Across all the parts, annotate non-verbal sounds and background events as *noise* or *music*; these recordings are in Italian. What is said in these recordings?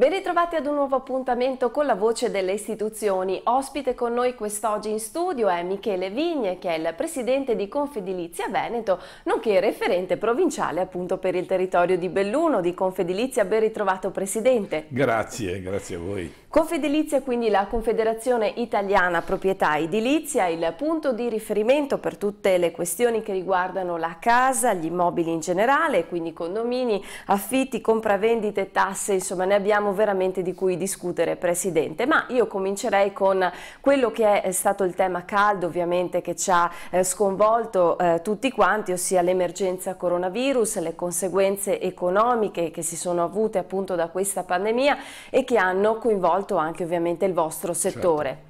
Ben ritrovati ad un nuovo appuntamento con la voce delle istituzioni. Ospite con noi quest'oggi in studio è Michele Vigne, che è il presidente di Confedilizia Veneto, nonché referente provinciale appunto per il territorio di Belluno di Confedilizia. Ben ritrovato presidente. Grazie, grazie a voi. Confedilizia quindi la Confederazione Italiana Proprietà Edilizia, il punto di riferimento per tutte le questioni che riguardano la casa, gli immobili in generale, quindi condomini, affitti, compravendite, tasse, insomma ne abbiamo abbiamo veramente di cui discutere, Presidente. Ma io comincerei con quello che è stato il tema caldo, ovviamente, che ci ha eh, sconvolto eh, tutti quanti, ossia l'emergenza coronavirus, le conseguenze economiche che si sono avute appunto da questa pandemia e che hanno coinvolto anche ovviamente il vostro settore. Certo.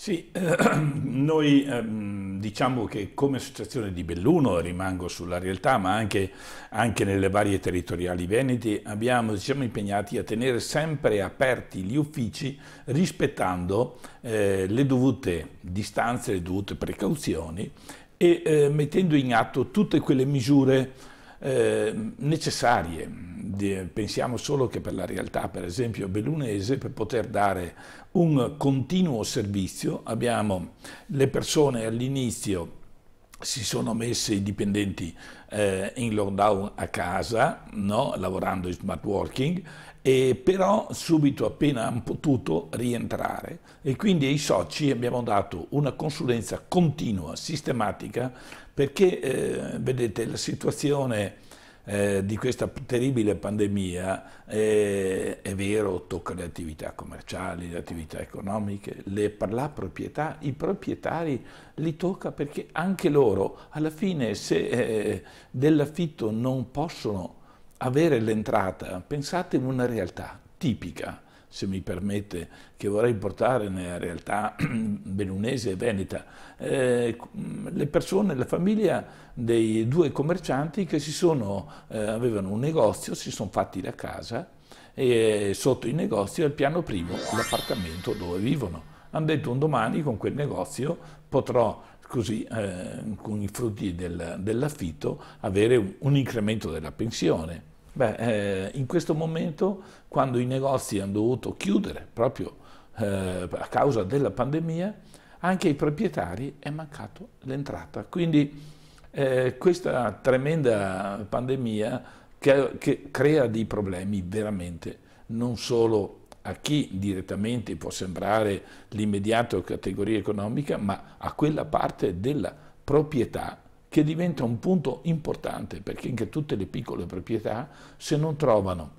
Sì, ehm, *clears throat* noi ehm, diciamo che come associazione di Belluno, rimango sulla realtà, ma anche, anche nelle varie territoriali veneti, abbiamo, ci siamo impegnati a tenere sempre aperti gli uffici rispettando eh, le dovute distanze, le dovute precauzioni e eh, mettendo in atto tutte quelle misure Ehm, necessarie. Pensiamo solo che per la realtà, per esempio, bellunese, per poter dare un continuo servizio, abbiamo le persone all'inizio si sono messe i dipendenti eh, in lockdown a casa, no? lavorando in smart working e però subito appena hanno potuto rientrare e quindi ai soci abbiamo dato una consulenza continua, sistematica, perché eh, vedete la situazione eh, di questa terribile pandemia eh, è vero, tocca le attività commerciali, le attività economiche, le, la proprietà, i proprietari li tocca perché anche loro alla fine se eh, dell'affitto non possono avere l'entrata, pensate in una realtà tipica, se mi permette, che vorrei portare nella realtà *clears throat* belunese e veneta, eh, le persone, la famiglia dei due commercianti che sono, eh, avevano un negozio, si sono fatti la casa e sotto il negozio al piano primo l'appartamento dove vivono. Hanno detto un domani con quel negozio potrò così eh, con i frutti del, dell'affitto avere un, un incremento della pensione Beh, eh, in questo momento, quando i negozi hanno dovuto chiudere proprio eh, a causa della pandemia, anche ai proprietari è mancato l'entrata. Quindi eh, questa tremenda pandemia che, che crea dei problemi veramente, non solo a chi direttamente può sembrare l'immediato categoria economica, ma a quella parte della proprietà che diventa un punto importante perché anche tutte le piccole proprietà se non trovano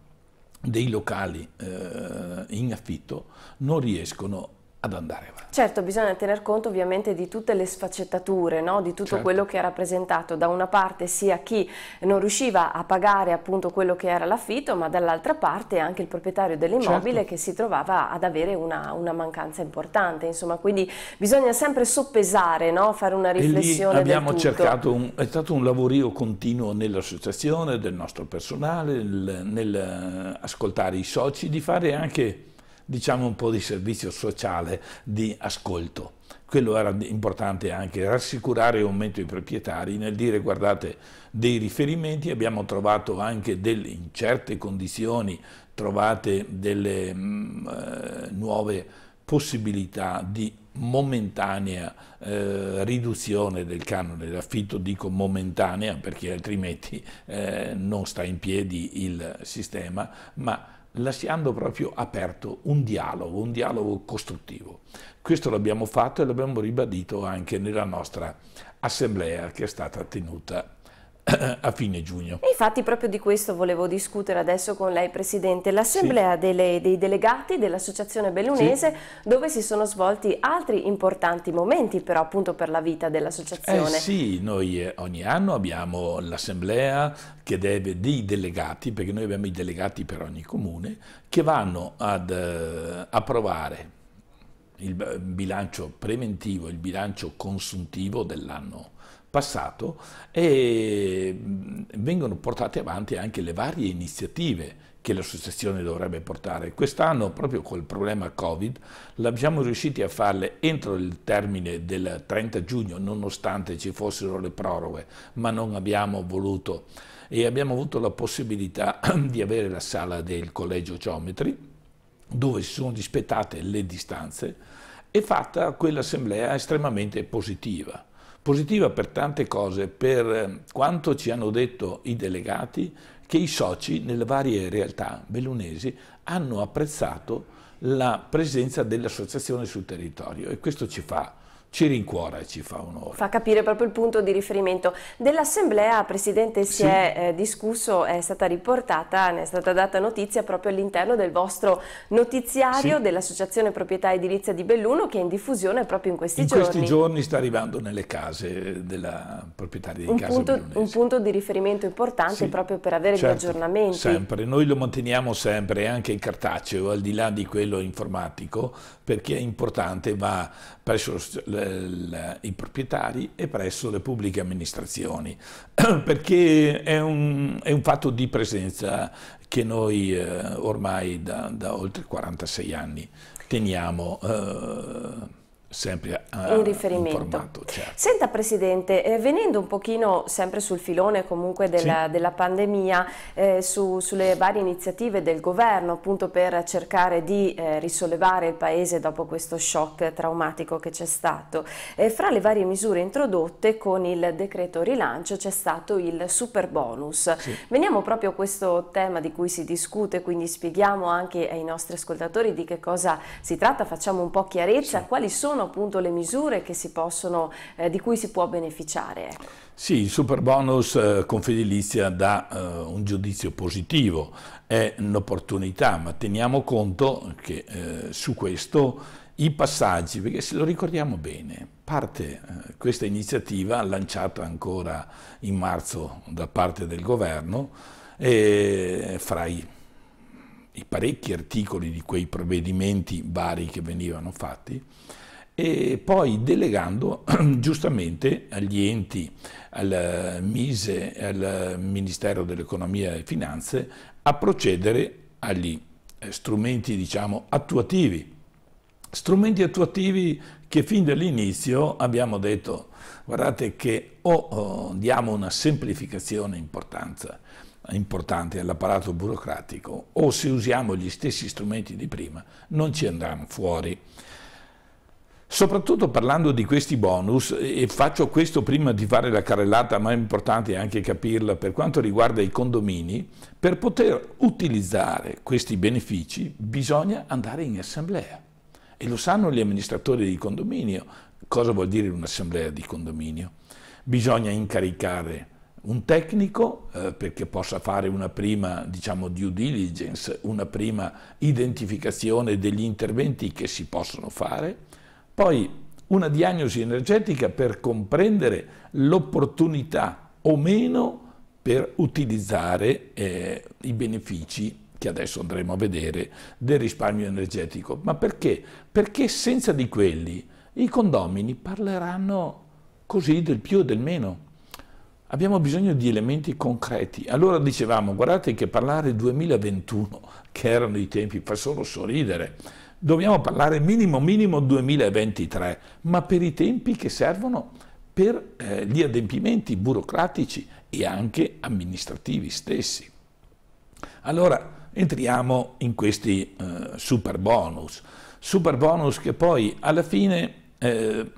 dei locali eh, in affitto non riescono ad andare avanti. Certo, bisogna tener conto ovviamente di tutte le sfaccettature, no? di tutto certo. quello che è rappresentato. Da una parte sia chi non riusciva a pagare appunto quello che era l'affitto, ma dall'altra parte anche il proprietario dell'immobile certo. che si trovava ad avere una, una, mancanza importante. Insomma, quindi bisogna sempre soppesare, no? fare una riflessione. abbiamo cercato, un, è stato un lavorio continuo nell'associazione, del nostro personale, nell'ascoltare nel eh, i soci, di fare anche diciamo un po' di servizio sociale di ascolto. Quello era importante anche rassicurare un momento i proprietari nel dire guardate dei riferimenti, abbiamo trovato anche delle, in certe condizioni trovate delle mh, mm, eh, nuove possibilità di momentanea eh, riduzione del canone d'affitto, dico momentanea perché altrimenti eh, non sta in piedi il sistema, ma lasciando proprio aperto un dialogo, un dialogo costruttivo. Questo l'abbiamo fatto e l'abbiamo ribadito anche nella nostra assemblea che è stata tenuta *coughs* a fine giugno. E infatti proprio di questo volevo discutere adesso con lei Presidente, l'assemblea sì. dei delegati dell'Associazione Bellunese sì. dove si sono svolti altri importanti momenti però appunto per la vita dell'Associazione. Eh sì, noi eh, ogni anno abbiamo l'assemblea che deve dei delegati, perché noi abbiamo i delegati per ogni comune, che vanno ad eh, approvare il bilancio preventivo, il bilancio consuntivo dell'anno passato e mm, vengono portate avanti anche le varie iniziative che l'associazione dovrebbe portare. Quest'anno, proprio col problema Covid, l'abbiamo riusciti a farle entro il termine del 30 giugno, nonostante ci fossero le proroghe, ma non abbiamo voluto e abbiamo avuto la possibilità *clears throat* di avere la sala del Collegio Geometri, dove si sono rispettate le distanze, e fatta quell'assemblea estremamente positiva Positiva per tante cose, per eh, quanto ci hanno detto i delegati, che i soci nelle varie realtà bellunesi hanno apprezzato la presenza dell'associazione sul territorio e questo ci fa ci rincuora e ci fa onore. Fa capire proprio il punto di riferimento. Dell'Assemblea, Presidente, si sì. è eh, discusso, è stata riportata, ne è stata data notizia proprio all'interno del vostro notiziario sì. dell'Associazione Proprietà Edilizia di Belluno che è in diffusione proprio in questi in giorni. In questi giorni sta arrivando nelle case della proprietaria di un casa punto, Un punto di riferimento importante sì. proprio per avere certo, gli aggiornamenti. Sempre, noi lo manteniamo sempre anche in cartaceo, al di là di quello informatico, perché è importante, va presso i proprietari e presso le pubbliche amministrazioni, *clears throat* perché è un, è un fatto di presenza che noi eh, ormai da, da, oltre 46 anni teniamo. Eh, sempre uh, eh, in riferimento. Informato, certo. Senta Presidente, eh, venendo un pochino sempre sul filone comunque della, sì. della pandemia, eh, su, sulle varie iniziative del governo appunto per cercare di eh, risollevare il Paese dopo questo shock traumatico che c'è stato, eh, fra le varie misure introdotte con il decreto rilancio c'è stato il super bonus. Sì. Veniamo proprio a questo tema di cui si discute, quindi spieghiamo anche ai nostri ascoltatori di che cosa si tratta, facciamo un po' chiarezza, sì. quali sono sono appunto le misure possono, eh, di cui si può beneficiare? Ecco. Sì, il super bonus eh, Confedilizia dà eh, un giudizio positivo, è un'opportunità, ma teniamo conto che eh, su questo i passaggi, perché se lo ricordiamo bene, parte eh, questa iniziativa lanciata ancora in marzo da parte del governo, eh, fra i, i parecchi articoli di quei provvedimenti vari che venivano fatti, e poi delegando *clears throat* giustamente agli enti, al Mise, al Ministero dell'Economia e Finanze a procedere agli eh, strumenti diciamo, attuativi. Strumenti attuativi che fin dall'inizio abbiamo detto, guardate che o oh, diamo una semplificazione importanza, importante all'apparato burocratico o se usiamo gli stessi strumenti di prima non ci andranno fuori. Soprattutto parlando di questi bonus, e faccio questo prima di fare la carrellata, ma è importante anche capirla per quanto riguarda i condomini, per poter utilizzare questi benefici bisogna andare in assemblea. E lo sanno gli amministratori di condominio. Cosa vuol dire un'assemblea di condominio? Bisogna incaricare un tecnico eh, perché possa fare una prima diciamo, due diligence, una prima identificazione degli interventi che si possono fare poi una diagnosi energetica per comprendere l'opportunità o meno per utilizzare eh, i benefici che adesso andremo a vedere del risparmio energetico. Ma perché? Perché senza di quelli i condomini parleranno così del più e del meno. Abbiamo bisogno di elementi concreti. Allora dicevamo, guardate che parlare 2021, che erano i tempi, fa solo sorridere dobbiamo parlare minimo minimo 2023, ma per i tempi che servono per eh, gli adempimenti burocratici e anche amministrativi stessi. Allora entriamo in questi eh, super bonus, super bonus che poi alla fine eh,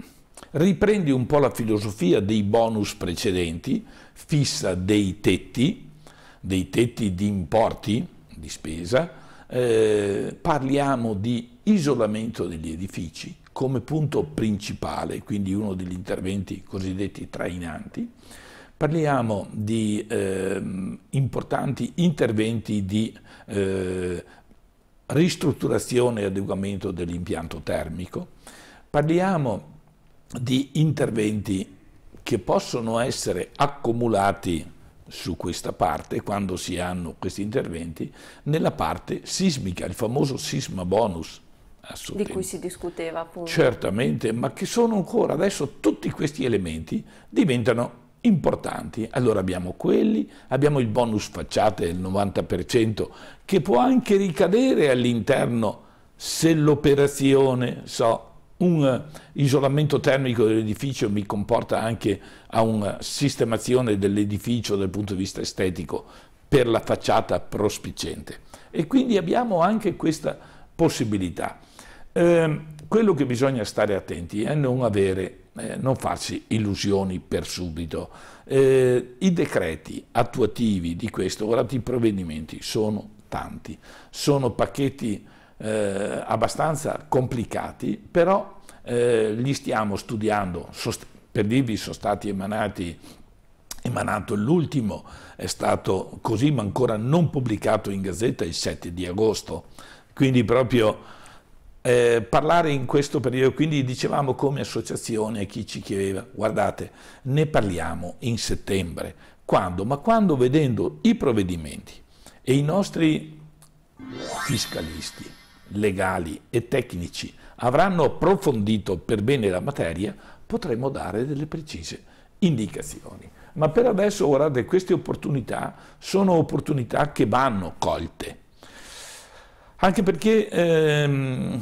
riprende un po' la filosofia dei bonus precedenti, fissa dei tetti, dei tetti di importi di spesa, eh, parliamo di isolamento degli edifici come punto principale, quindi uno degli interventi cosiddetti trainanti, parliamo di eh, importanti interventi di eh, ristrutturazione e adeguamento dell'impianto termico, parliamo di interventi che possono essere accumulati su questa parte, quando si hanno questi interventi, nella parte sismica, il famoso sisma bonus. Di cui si discuteva appunto. Certamente, ma che sono ancora adesso tutti questi elementi diventano importanti. Allora abbiamo quelli, abbiamo il bonus facciate del 90% che può anche ricadere all'interno se l'operazione, so, un eh, isolamento termico dell'edificio mi comporta anche a una sistemazione dell'edificio dal punto di vista estetico per la facciata prospicente. E quindi abbiamo anche questa possibilità. Eh, quello che bisogna stare attenti è non, avere, eh, non farsi illusioni per subito. Eh, I decreti attuativi di questo, guardate i provvedimenti, sono tanti, sono pacchetti eh, abbastanza complicati, però eh, li stiamo studiando, Sost per dirvi sono stati emanati emanato l'ultimo, è stato così ma ancora non pubblicato in Gazzetta il 7 di agosto, quindi proprio eh, parlare in questo periodo, quindi dicevamo come associazione a chi ci chiedeva, guardate, ne parliamo in settembre, quando? Ma quando vedendo i provvedimenti e i nostri fiscalisti, legali e tecnici avranno approfondito per bene la materia, potremo dare delle precise indicazioni. Ma per adesso ora queste opportunità sono opportunità che vanno colte. Anche perché ehm,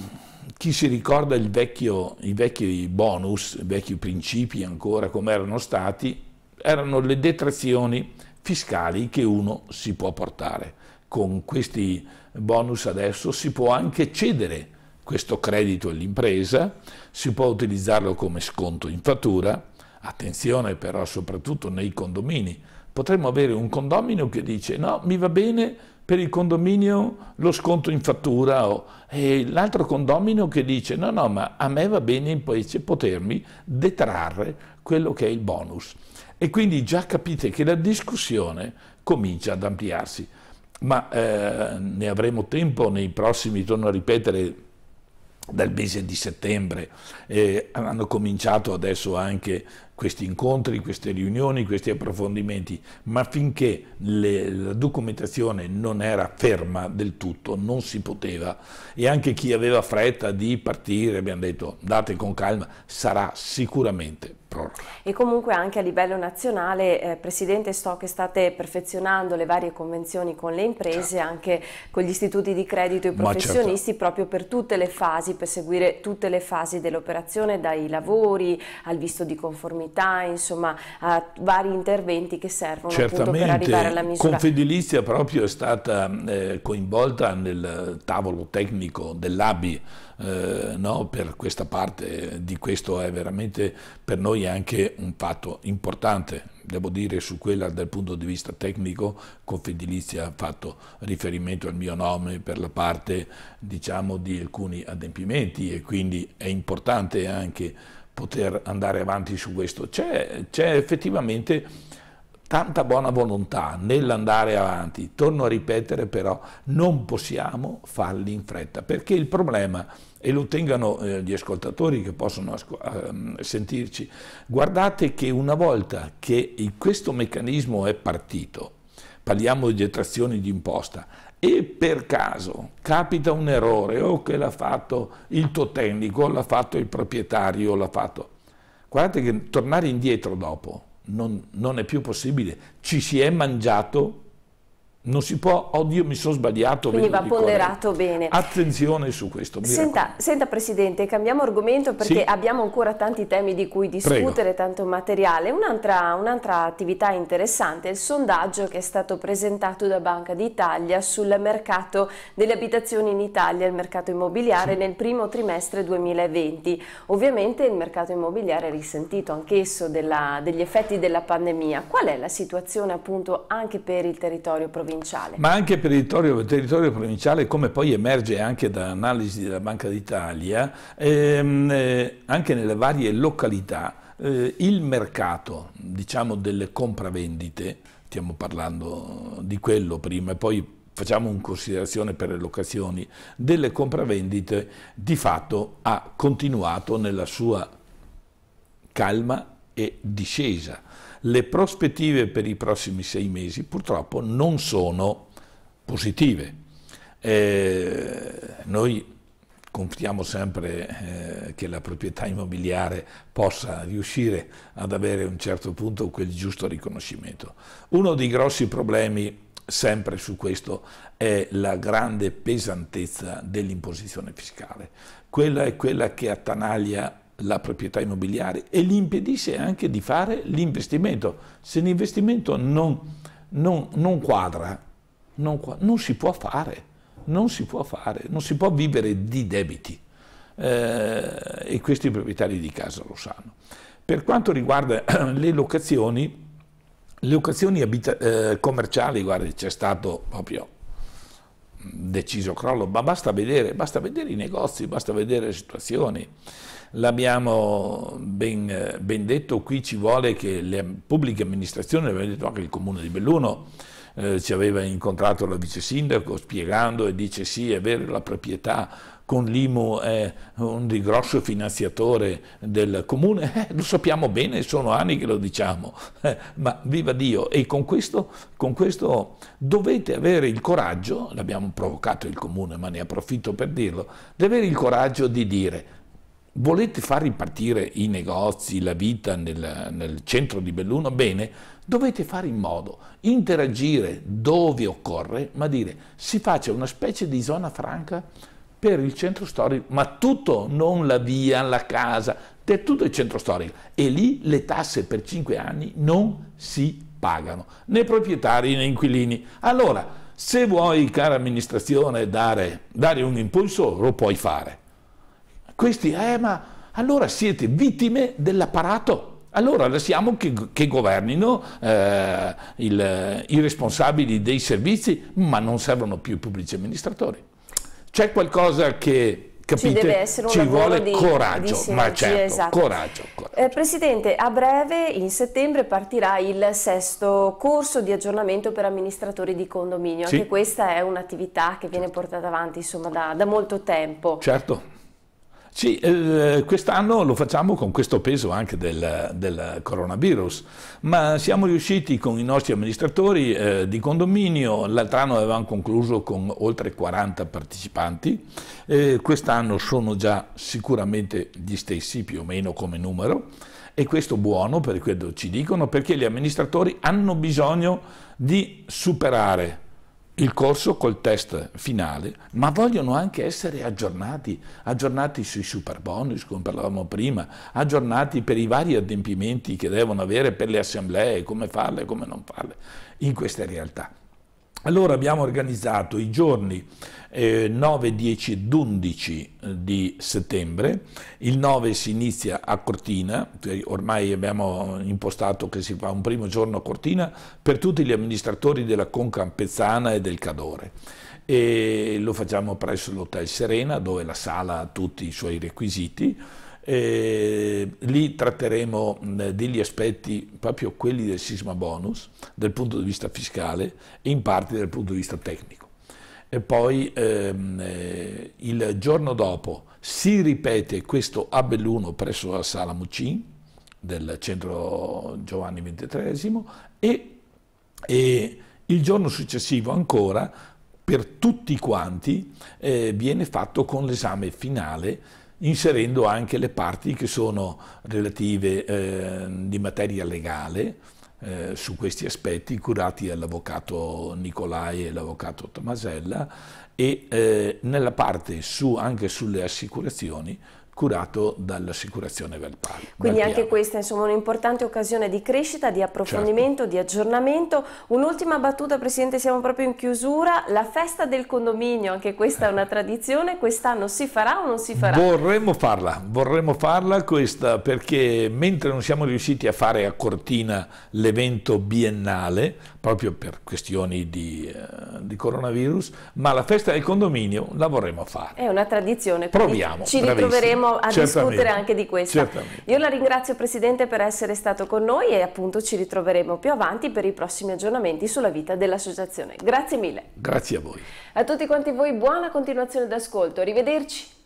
chi si ricorda vecchio, i vecchi bonus, i vecchi principi ancora come erano stati, erano le detrazioni fiscali che uno si può portare. Con questi bonus adesso si può anche cedere questo credito all'impresa, si può utilizzarlo come sconto in fattura, attenzione però soprattutto nei condomini, potremmo avere un condomino che dice no mi va bene per il condominio lo sconto in fattura o, e l'altro condomino che dice no no ma a me va bene invece potermi detrarre quello che è il bonus. E quindi già capite che la discussione comincia ad ampliarsi ma eh, ne avremo tempo nei prossimi, torno a ripetere, dal mese di settembre. Eh, hanno cominciato adesso anche questi incontri, queste riunioni, questi approfondimenti, ma finché le, la documentazione non era ferma del tutto, non si poteva e anche chi aveva fretta di partire, abbiamo detto date con calma, sarà sicuramente proroga. E comunque anche a livello nazionale, eh, Presidente, sto che state perfezionando le varie convenzioni con le imprese, certo. anche con gli istituti di credito e i certo. professionisti, certo. proprio per tutte le fasi, per seguire tutte le fasi dell'operazione, dai lavori al visto di conformità, insomma a vari interventi che servono Certamente, per arrivare alla misura. Confedilizia proprio è stata eh, coinvolta nel tavolo tecnico dell'ABI eh, no, per questa parte di questo è veramente per noi anche un fatto importante. Devo dire su quella dal punto di vista tecnico Confedilizia ha fatto riferimento al mio nome per la parte diciamo, di alcuni adempimenti e quindi è importante anche poter andare avanti su questo. C'è, effettivamente tanta buona volontà nell'andare avanti, torno a ripetere però, non possiamo farli in fretta, perché il problema, e lo tengano eh, gli ascoltatori che possono eh, sentirci, guardate che una volta che questo meccanismo è partito, parliamo di detrazioni di imposta, e per caso capita un errore o che l'ha fatto il tecnico, l'ha fatto il proprietario, l'ha fatto... Guardate che tornare indietro dopo non, non è più possibile, ci si è mangiato non si può, oddio mi sono sbagliato. Quindi va eh, ponderato bene. Attenzione su questo. Senta, senta, Presidente, cambiamo argomento perché sì. abbiamo ancora tanti temi di cui discutere, Prego. tanto materiale. Un'altra, un attività interessante è il sondaggio che è stato presentato da Banca d'Italia sul mercato delle abitazioni in Italia, il mercato immobiliare sì. nel primo trimestre 2020. Ovviamente il mercato immobiliare è risentito anch'esso degli effetti della pandemia. Qual è la situazione appunto anche per il territorio provinciale? provinciale. Ma anche per il territorio, territorio provinciale, come poi emerge anche da analisi della Banca d'Italia, ehm, eh, anche nelle varie località, eh, il mercato diciamo, delle compravendite, stiamo parlando di quello prima e poi facciamo un considerazione per le locazioni, delle compravendite di fatto ha continuato nella sua calma e discesa le prospettive per i prossimi sei mesi purtroppo non sono positive. Eh, noi confidiamo sempre eh, che la proprietà immobiliare possa riuscire ad avere a un certo punto quel giusto riconoscimento. Uno dei grossi problemi sempre su questo è la grande pesantezza dell'imposizione fiscale. Quella è quella che attanaglia la proprietà immobiliare e gli impedisce anche di fare l'investimento. Se l'investimento non, non, non, quadra, non, non, si può fare, non si può fare, non si può vivere di debiti. Eh, e questi proprietari di casa lo sanno. Per quanto riguarda *clears throat* le locazioni, le locazioni abita- eh, commerciali, guarda, c'è stato proprio deciso crollo, ma basta vedere, basta vedere i negozi, basta vedere le situazioni. L'abbiamo ben, ben, detto, qui ci vuole che le pubbliche amministrazioni, l'abbiamo detto anche il comune di Belluno, eh, ci aveva incontrato la vice sindaco spiegando e dice sì è vero la proprietà con l'IMU è un grosso finanziatore del comune, eh, lo sappiamo bene, sono anni che lo diciamo, eh, ma viva Dio! E con questo, con questo dovete avere il coraggio, l'abbiamo provocato il comune, ma ne approfitto per dirlo, di avere il coraggio di dire volete far ripartire i negozi, la vita nel, nel, centro di Belluno, bene, dovete fare in modo, interagire dove occorre, ma dire si faccia una specie di zona franca per il centro storico, ma tutto, non la via, la casa, è tutto il centro storico. E lì le tasse per cinque anni non si pagano, né proprietari né inquilini. Allora, se vuoi, cara amministrazione, dare, dare un impulso, lo puoi fare. Questi, eh, ma allora siete vittime dell'apparato. Allora lasciamo che, che governino eh, il, i responsabili dei servizi, ma non servono più i pubblici amministratori. C'è qualcosa che Capite? Ci deve essere un Ci vuole di, coraggio, di ma certo, esatto. coraggio, coraggio. Eh, Presidente, a breve, in settembre, partirà il sesto corso di aggiornamento per amministratori di condominio. Sì. Anche questa è un'attività che viene certo. portata avanti insomma, da, da molto tempo. Certo. Sì, eh, quest'anno lo facciamo con questo peso anche del, del, coronavirus, ma siamo riusciti con i nostri amministratori eh, di condominio, l'altro anno avevamo concluso con oltre 40 partecipanti, eh, quest'anno sono già sicuramente gli stessi più o meno come numero e questo buono per quello ci dicono perché gli amministratori hanno bisogno di superare il corso col test finale, ma vogliono anche essere aggiornati, aggiornati sui super bonus, come parlavamo prima, aggiornati per i vari adempimenti che devono avere per le assemblee, come farle come non farle in queste realtà. Allora abbiamo organizzato i giorni eh, 9, 10 ed 11 eh, di settembre, il 9 si inizia a Cortina, ormai abbiamo impostato che si fa un primo giorno a Cortina per tutti gli amministratori della Concampezana e del Cadore. E lo facciamo presso l'Hotel Serena dove la sala ha tutti i suoi requisiti e lì tratteremo degli aspetti, proprio quelli del sisma bonus, dal punto di vista fiscale e in parte dal punto di vista tecnico. E poi ehm, eh, il giorno dopo si ripete questo a Belluno presso la Sala Mucin del centro Giovanni XXIII e, e il giorno successivo ancora per tutti quanti eh, viene fatto con l'esame finale inserendo anche le parti che sono relative eh, di materia legale eh, su questi aspetti curati dall'avvocato Nicolai e l'avvocato Tomasella e eh, nella parte su, anche sulle assicurazioni curato dall'assicurazione Valpari. Quindi anche questa è un'importante occasione di crescita, di certo. approfondimento, certo. di aggiornamento. Un'ultima battuta Presidente, siamo proprio in chiusura, la festa del condominio, anche questa è una *laughs* tradizione, quest'anno si farà o non si farà? Vorremmo farla, vorremmo farla questa perché mentre non siamo riusciti a fare a Cortina l'evento biennale, proprio per questioni di, eh, di, coronavirus, ma la festa del condominio la vorremmo fare. È una tradizione, proviamo. Ci ritroveremo a discutere anche di questo. Certamente. Io la ringrazio Presidente per essere stato con noi e appunto ci ritroveremo più avanti per i prossimi aggiornamenti sulla vita dell'associazione. Grazie mille. Grazie a voi. A tutti quanti voi buona continuazione d'ascolto. Arrivederci.